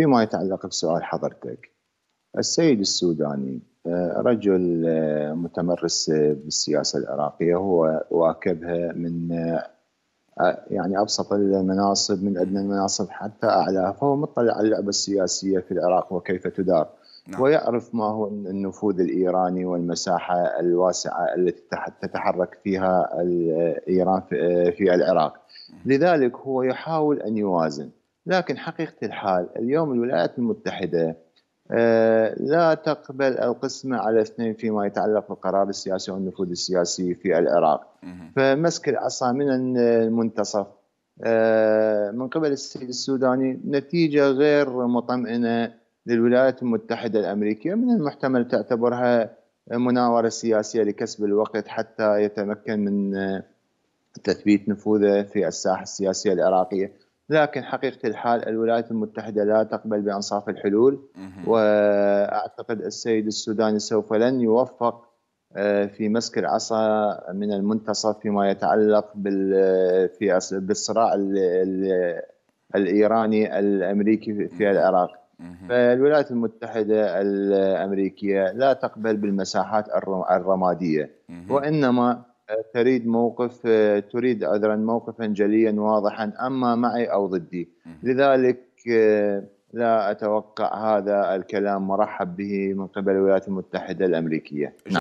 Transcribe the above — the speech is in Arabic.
فيما يتعلق بسؤال حضرتك السيد السوداني آه، رجل آه، متمرس بالسياسه العراقيه هو واكبها من آه، يعني ابسط المناصب من ادنى المناصب حتى اعلاها فهو مطلع على اللعبه السياسيه في العراق وكيف تدار نعم. ويعرف ما هو النفوذ الايراني والمساحه الواسعه التي تتحرك فيها ايران في العراق لذلك هو يحاول ان يوازن لكن حقيقة الحال اليوم الولايات المتحدة آه، لا تقبل القسمة على اثنين فيما يتعلق بالقرار السياسي والنفوذ السياسي في العراق فمسك العصا من المنتصف آه، من قبل السيد السوداني نتيجة غير مطمئنة للولايات المتحدة الأمريكية من المحتمل تعتبرها مناورة سياسية لكسب الوقت حتى يتمكن من آه، تثبيت نفوذه في الساحة السياسية العراقية لكن حقيقة الحال الولايات المتحدة لا تقبل بأنصاف الحلول وأعتقد السيد السوداني سوف لن يوفق آه، في مسك العصا من المنتصف فيما يتعلق آه، في بالصراع الإيراني الأمريكي في العراق فالولايات المتحدة الأمريكية لا تقبل بالمساحات الرمادية وإنما تريد موقف آه، تريد عذرا موقفا جليا واضحا اما معي او ضدي لذلك آه، لا اتوقع هذا الكلام مرحب به من قبل الولايات المتحده الامريكيه